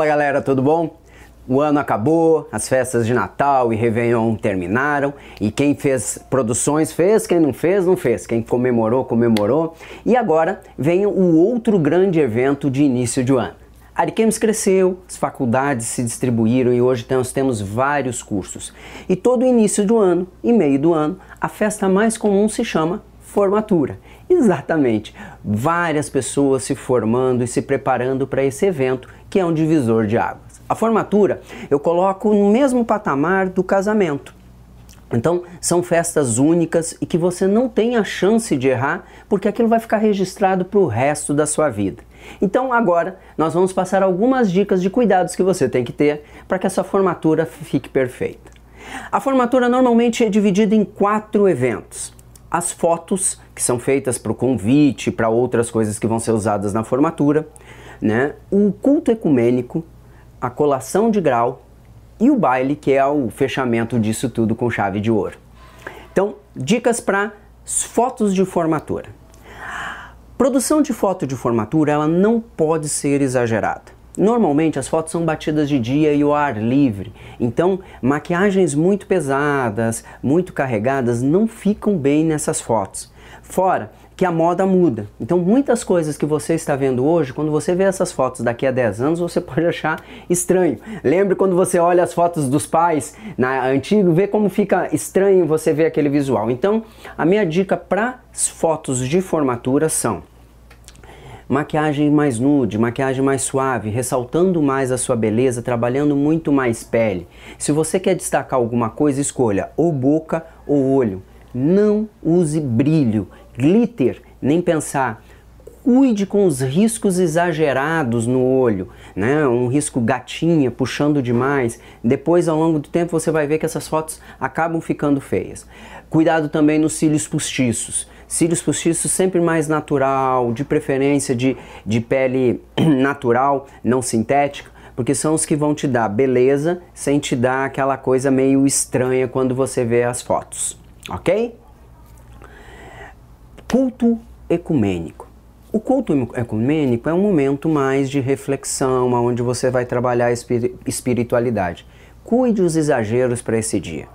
Fala galera, tudo bom? O ano acabou, as festas de Natal e Réveillon terminaram e quem fez produções fez, quem não fez, não fez, quem comemorou, comemorou. E agora vem o outro grande evento de início de ano. A Ariquemes cresceu, as faculdades se distribuíram e hoje nós temos vários cursos. E todo início do ano e meio do ano, a festa mais comum se chama formatura. Exatamente, várias pessoas se formando e se preparando para esse evento que é um divisor de águas. A formatura eu coloco no mesmo patamar do casamento. Então, são festas únicas e que você não tem a chance de errar, porque aquilo vai ficar registrado para o resto da sua vida. Então, agora nós vamos passar algumas dicas de cuidados que você tem que ter para que a sua formatura fique perfeita. A formatura normalmente é dividida em quatro eventos as fotos que são feitas para o convite, para outras coisas que vão ser usadas na formatura, né? o culto ecumênico, a colação de grau e o baile, que é o fechamento disso tudo com chave de ouro. Então, dicas para fotos de formatura. Produção de foto de formatura ela não pode ser exagerada. Normalmente as fotos são batidas de dia e o ar livre, então maquiagens muito pesadas, muito carregadas não ficam bem nessas fotos. Fora que a moda muda. Então muitas coisas que você está vendo hoje, quando você vê essas fotos daqui a 10 anos, você pode achar estranho. Lembre quando você olha as fotos dos pais na antiga, vê como fica estranho você ver aquele visual. Então, a minha dica para fotos de formatura são: maquiagem mais nude, maquiagem mais suave, ressaltando mais a sua beleza, trabalhando muito mais pele. Se você quer destacar alguma coisa, escolha ou boca ou olho. Não use brilho, glitter, nem pensar cuide com os riscos exagerados no olho, né? Um risco gatinha, puxando demais. Depois, ao longo do tempo, você vai ver que essas fotos acabam ficando feias. Cuidado também nos cílios postiços cílios postiços sempre mais natural, de preferência de, de pele natural, não sintética, porque são os que vão te dar beleza sem te dar aquela coisa meio estranha quando você vê as fotos, ok? Culto ecumênico. O culto ecumênico é um momento mais de reflexão, onde você vai trabalhar espiritualidade. Cuide os exageros para esse dia.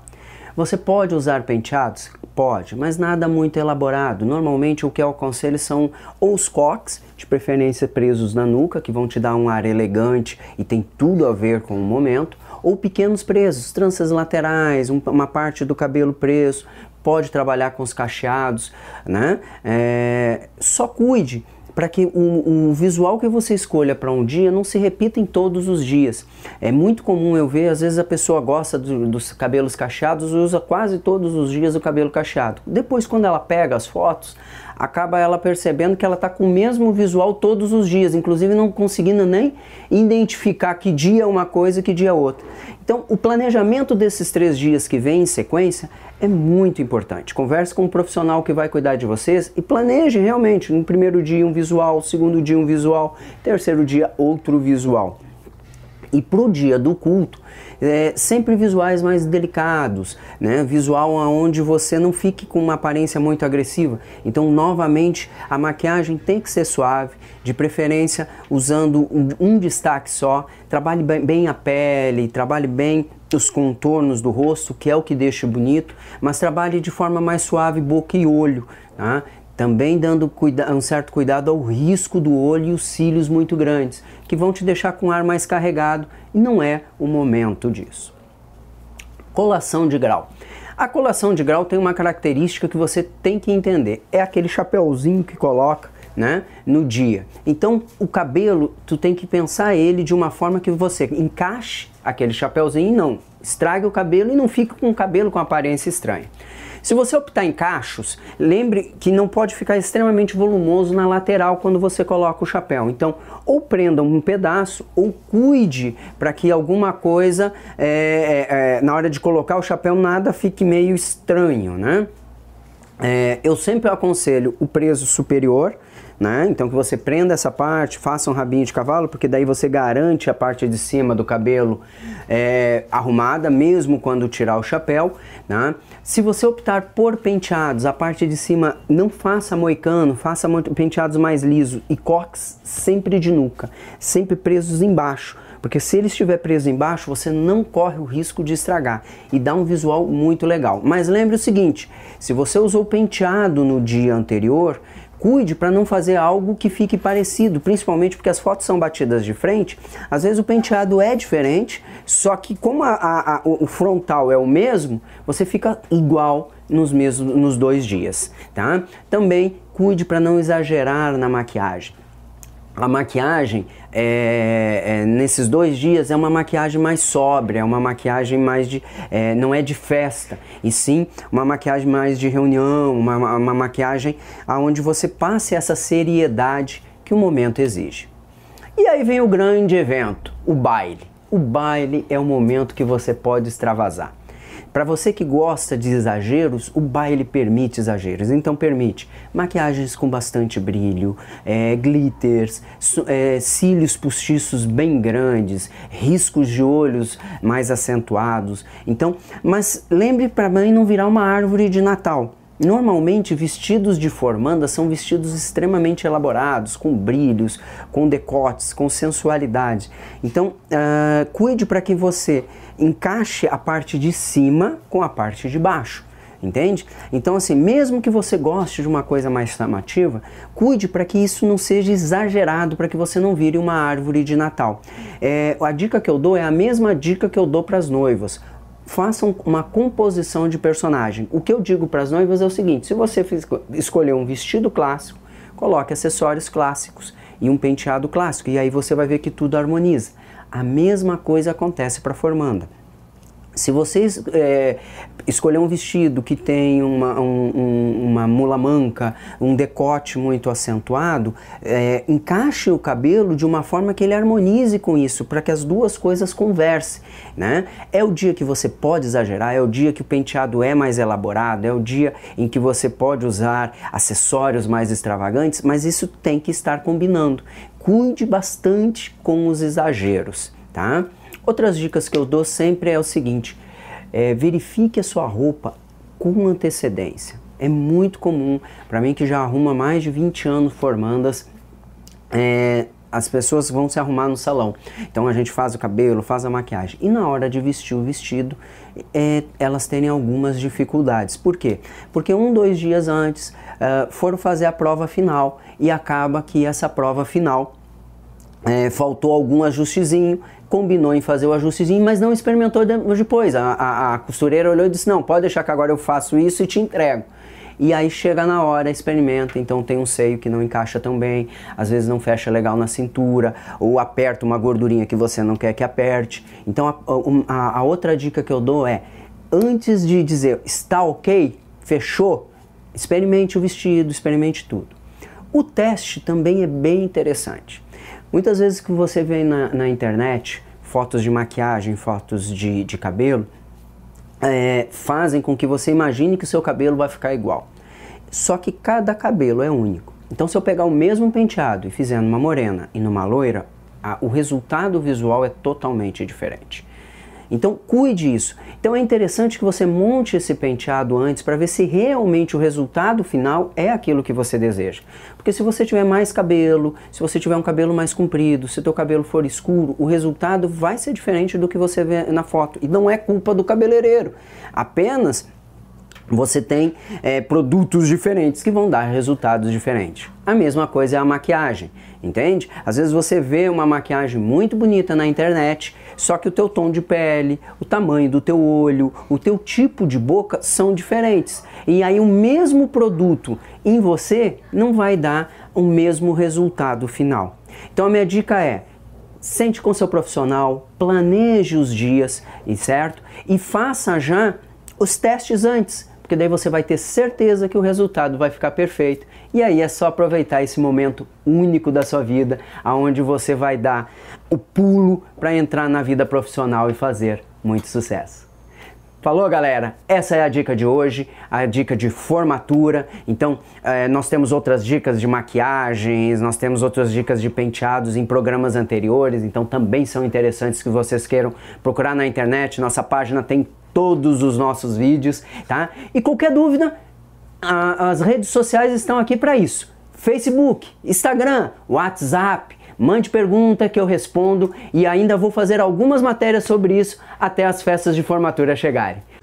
Você pode usar penteados? Pode, mas nada muito elaborado. Normalmente o que eu aconselho são ou os coques, de preferência presos na nuca, que vão te dar um ar elegante e tem tudo a ver com o momento, ou pequenos presos, tranças laterais, uma parte do cabelo preso, pode trabalhar com os cacheados, né? É, só cuide para que o visual que você escolha para um dia não se repita em todos os dias. É muito comum eu ver, às vezes a pessoa gosta do, dos cabelos cacheados usa quase todos os dias o cabelo cacheado. Depois, quando ela pega as fotos, acaba ela percebendo que ela está com o mesmo visual todos os dias, inclusive não conseguindo nem identificar que dia é uma coisa e que dia é outra. Então, o planejamento desses três dias que vem em sequência é muito importante. Converse com um profissional que vai cuidar de vocês e planeje realmente no primeiro dia um visual, segundo dia um visual, terceiro dia outro visual e para o dia do culto, é, sempre visuais mais delicados, né? visual onde você não fique com uma aparência muito agressiva. Então, novamente, a maquiagem tem que ser suave, de preferência usando um, um destaque só. Trabalhe bem, bem a pele, trabalhe bem os contornos do rosto, que é o que deixa bonito, mas trabalhe de forma mais suave boca e olho. Tá? Também dando um certo cuidado ao risco do olho e os cílios muito grandes, que vão te deixar com o ar mais carregado e não é o momento disso. Colação de grau. A colação de grau tem uma característica que você tem que entender. É aquele chapéuzinho que coloca, né, no dia. Então, o cabelo, tu tem que pensar ele de uma forma que você encaixe aquele chapéuzinho e não estrague o cabelo e não fique com o cabelo com aparência estranha. Se você optar em cachos, lembre que não pode ficar extremamente volumoso na lateral quando você coloca o chapéu. Então, ou prenda um pedaço, ou cuide para que alguma coisa, é, é, é, na hora de colocar o chapéu, nada fique meio estranho, né? É, eu sempre aconselho o preso superior, né? Então que você prenda essa parte, faça um rabinho de cavalo, porque daí você garante a parte de cima do cabelo é, arrumada, mesmo quando tirar o chapéu, né? Se você optar por penteados, a parte de cima não faça moicano, faça penteados mais liso e coques sempre de nuca, sempre presos embaixo, porque se ele estiver preso embaixo, você não corre o risco de estragar e dá um visual muito legal. Mas lembre o seguinte, se você usou penteado no dia anterior, cuide para não fazer algo que fique parecido, principalmente porque as fotos são batidas de frente. Às vezes o penteado é diferente, só que como a, a, a, o frontal é o mesmo, você fica igual nos mesmos nos dois dias, tá? Também cuide para não exagerar na maquiagem a maquiagem é, é, nesses dois dias é uma maquiagem mais sóbria, é uma maquiagem mais de. É, não é de festa, e sim uma maquiagem mais de reunião, uma, uma maquiagem onde você passe essa seriedade que o momento exige. E aí vem o grande evento, o baile. O baile é o momento que você pode extravasar. Para você que gosta de exageros, o baile permite exageros. Então permite maquiagens com bastante brilho, é, glitters, é, cílios postiços bem grandes, riscos de olhos mais acentuados. Então, mas lembre para mãe não virar uma árvore de Natal Normalmente, vestidos de formanda são vestidos extremamente elaborados, com brilhos, com decotes, com sensualidade. Então, uh, cuide para que você encaixe a parte de cima com a parte de baixo. Entende? Então, assim, mesmo que você goste de uma coisa mais chamativa, cuide para que isso não seja exagerado, para que você não vire uma árvore de Natal. É, a dica que eu dou é a mesma dica que eu dou para as noivas façam uma composição de personagem. O que eu digo para as noivas é o seguinte: se você escolher um vestido clássico, coloque acessórios clássicos e um penteado clássico, e aí você vai ver que tudo harmoniza. A mesma coisa acontece para a formanda. Se vocês é, escolher um vestido que tem uma, um, uma mula manca, um decote muito acentuado, é, encaixe o cabelo de uma forma que ele harmonize com isso, para que as duas coisas conversem. Né? É o dia que você pode exagerar, é o dia que o penteado é mais elaborado, é o dia em que você pode usar acessórios mais extravagantes, mas isso tem que estar combinando. Cuide bastante com os exageros, tá? Outras dicas que eu dou sempre é o seguinte: é, verifique a sua roupa com antecedência. É muito comum, para mim que já arruma mais de 20 anos formandas, é, as pessoas vão se arrumar no salão. Então a gente faz o cabelo, faz a maquiagem. E na hora de vestir o vestido, é, elas terem algumas dificuldades. Por quê? Porque um, dois dias antes uh, foram fazer a prova final e acaba que essa prova final é, faltou algum ajustezinho, combinou em fazer o ajustezinho, mas não experimentou depois. A, a, a, costureira olhou e disse: Não, pode deixar que agora eu faço isso e te entrego. E aí chega na hora, experimenta, então tem um seio que não encaixa tão bem, às vezes não fecha legal na cintura, ou aperta uma gordurinha que você não quer que aperte. Então a, a outra dica que eu dou é, antes de dizer está ok, fechou, experimente o vestido, experimente tudo. O teste também é bem interessante. Muitas vezes que você vê na, na internet fotos de maquiagem, fotos de, de cabelo, é, fazem com que você imagine que o seu cabelo vai ficar igual. Só que cada cabelo é único. Então, se eu pegar o mesmo penteado e fizer numa morena e numa loira, a, o resultado visual é totalmente diferente. Então cuide isso. Então é interessante que você monte esse penteado antes para ver se realmente o resultado final é aquilo que você deseja. Porque se você tiver mais cabelo, se você tiver um cabelo mais comprido, se teu cabelo for escuro, o resultado vai ser diferente do que você vê na foto. E não é culpa do cabeleireiro. Apenas você tem é, produtos diferentes que vão dar resultados diferentes. A mesma coisa é a maquiagem, entende? Às vezes você vê uma maquiagem muito bonita na internet só que o teu tom de pele, o tamanho do teu olho, o teu tipo de boca são diferentes. E aí o mesmo produto em você não vai dar o mesmo resultado final. Então a minha dica é: sente com seu profissional, planeje os dias, certo? E faça já os testes antes porque daí você vai ter certeza que o resultado vai ficar perfeito. E aí é só aproveitar esse momento único da sua vida, aonde você vai dar o pulo para entrar na vida profissional e fazer muito sucesso. Falou, galera? Essa é a dica de hoje, a dica de formatura. Então, é, nós temos outras dicas de maquiagens, nós temos outras dicas de penteados em programas anteriores, então também são interessantes que vocês queiram procurar na internet. Nossa página tem todos os nossos vídeos, tá? E qualquer dúvida, a, as redes sociais estão aqui para isso. Facebook, Instagram, WhatsApp, Mande pergunta que eu respondo e ainda vou fazer algumas matérias sobre isso até as festas de formatura chegarem.